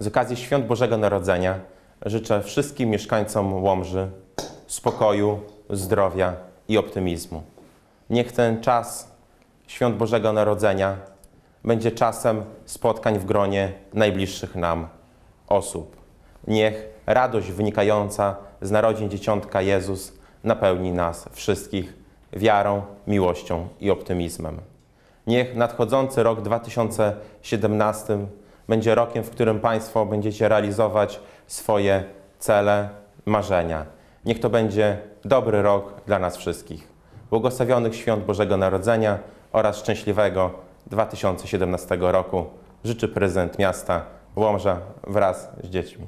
Z okazji Świąt Bożego Narodzenia życzę wszystkim mieszkańcom Łomży spokoju, zdrowia i optymizmu. Niech ten czas Świąt Bożego Narodzenia będzie czasem spotkań w gronie najbliższych nam osób. Niech radość wynikająca z narodzin Dzieciątka Jezus napełni nas wszystkich wiarą, miłością i optymizmem. Niech nadchodzący rok 2017 będzie rokiem, w którym Państwo będziecie realizować swoje cele, marzenia. Niech to będzie dobry rok dla nas wszystkich. Błogosławionych świąt Bożego Narodzenia oraz szczęśliwego 2017 roku życzy prezydent miasta Łomża wraz z dziećmi.